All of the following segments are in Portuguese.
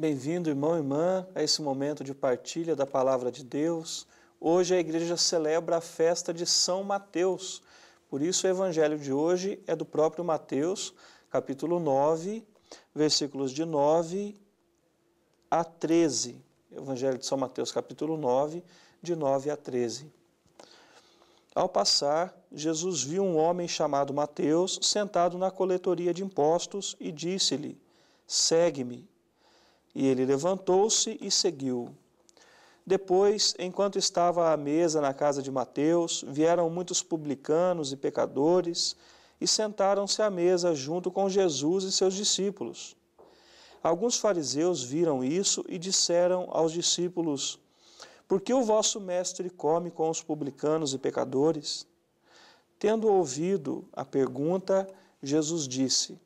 Bem-vindo, irmão e irmã, a esse momento de partilha da palavra de Deus. Hoje a igreja celebra a festa de São Mateus. Por isso o evangelho de hoje é do próprio Mateus, capítulo 9, versículos de 9 a 13. Evangelho de São Mateus, capítulo 9, de 9 a 13. Ao passar, Jesus viu um homem chamado Mateus sentado na coletoria de impostos e disse-lhe: Segue-me. E ele levantou-se e seguiu. Depois, enquanto estava à mesa na casa de Mateus, vieram muitos publicanos e pecadores e sentaram-se à mesa junto com Jesus e seus discípulos. Alguns fariseus viram isso e disseram aos discípulos: Por que o vosso mestre come com os publicanos e pecadores? Tendo ouvido a pergunta, Jesus disse: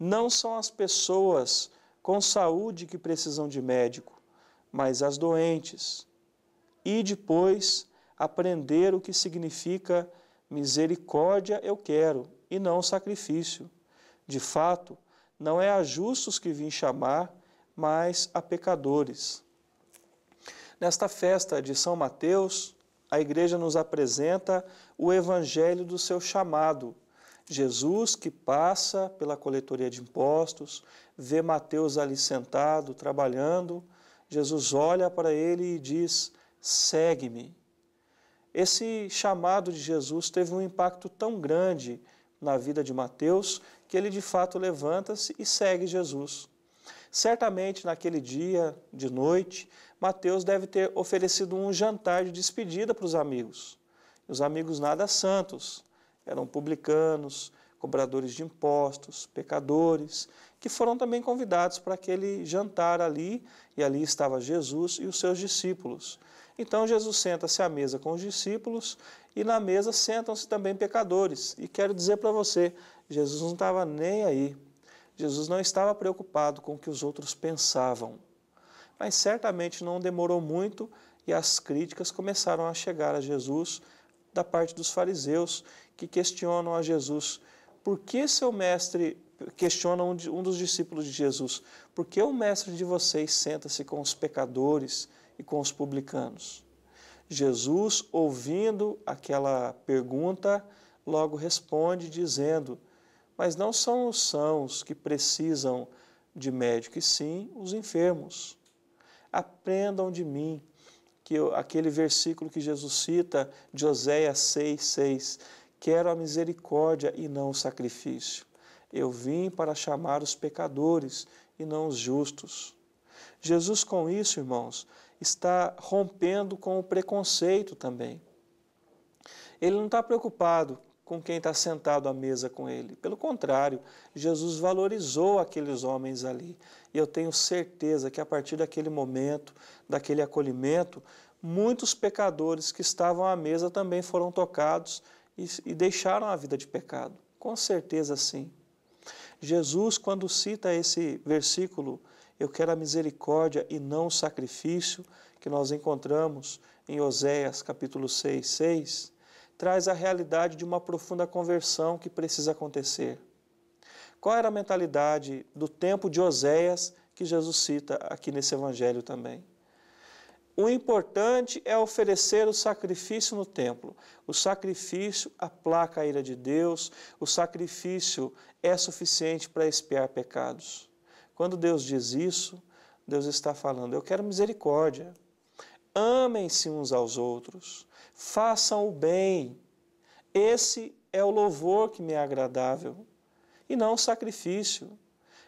Não são as pessoas com saúde que precisam de médico, mas as doentes. E depois aprender o que significa misericórdia eu quero e não sacrifício. De fato, não é a justos que vim chamar, mas a pecadores. Nesta festa de São Mateus, a igreja nos apresenta o evangelho do seu chamado Jesus que passa pela coletoria de impostos, vê Mateus ali sentado, trabalhando, Jesus olha para ele e diz: segue-me. Esse chamado de Jesus teve um impacto tão grande na vida de Mateus que ele de fato levanta-se e segue Jesus. Certamente naquele dia de noite, Mateus deve ter oferecido um jantar de despedida para os amigos. Os amigos nada santos, eram publicanos, cobradores de impostos, pecadores, que foram também convidados para aquele jantar ali, e ali estava Jesus e os seus discípulos. Então Jesus senta-se à mesa com os discípulos e na mesa sentam-se também pecadores. E quero dizer para você, Jesus não estava nem aí. Jesus não estava preocupado com o que os outros pensavam. Mas certamente não demorou muito e as críticas começaram a chegar a Jesus da parte dos fariseus que questionam a Jesus: por que seu mestre questiona um, um dos discípulos de Jesus? Por que o mestre de vocês senta-se com os pecadores e com os publicanos? Jesus, ouvindo aquela pergunta, logo responde dizendo: Mas não são os sãos que precisam de médico, e sim os enfermos. Aprendam de mim que eu, aquele versículo que Jesus cita de Oséias 6, 6, quero a misericórdia e não o sacrifício. Eu vim para chamar os pecadores e não os justos. Jesus, com isso, irmãos, está rompendo com o preconceito também. Ele não está preocupado com quem está sentado à mesa com ele. Pelo contrário, Jesus valorizou aqueles homens ali. E eu tenho certeza que a partir daquele momento, daquele acolhimento, muitos pecadores que estavam à mesa também foram tocados e, e deixaram a vida de pecado. Com certeza sim. Jesus, quando cita esse versículo, eu quero a misericórdia e não o sacrifício, que nós encontramos em Oséias capítulo 6, 6, traz a realidade de uma profunda conversão que precisa acontecer. Qual era a mentalidade do tempo de Oséias que Jesus cita aqui nesse evangelho também? O importante é oferecer o sacrifício no templo. O sacrifício aplaca a ira de Deus, o sacrifício é suficiente para expiar pecados. Quando Deus diz isso, Deus está falando: Eu quero misericórdia, amem-se uns aos outros, façam o bem. Esse é o louvor que me é agradável, e não o sacrifício.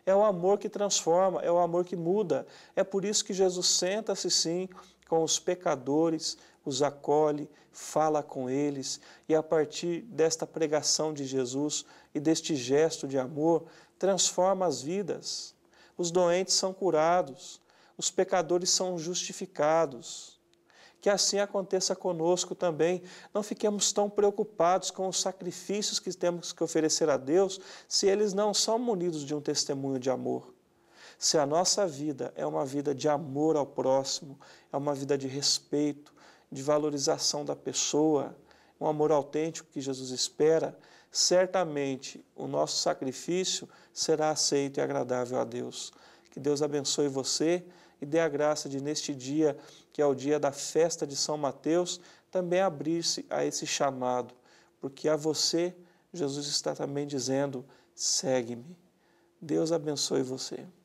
É o amor que transforma, é o amor que muda. É por isso que Jesus senta-se sim com os pecadores, os acolhe, fala com eles, e a partir desta pregação de Jesus e deste gesto de amor, transforma as vidas. Os doentes são curados, os pecadores são justificados que assim aconteça conosco também. Não fiquemos tão preocupados com os sacrifícios que temos que oferecer a Deus, se eles não são munidos de um testemunho de amor. Se a nossa vida é uma vida de amor ao próximo, é uma vida de respeito, de valorização da pessoa, um amor autêntico que Jesus espera, certamente o nosso sacrifício será aceito e agradável a Deus. Que Deus abençoe você e dê a graça de, neste dia, que é o dia da festa de São Mateus, também abrir-se a esse chamado, porque a você, Jesus está também dizendo: segue-me. Deus abençoe você.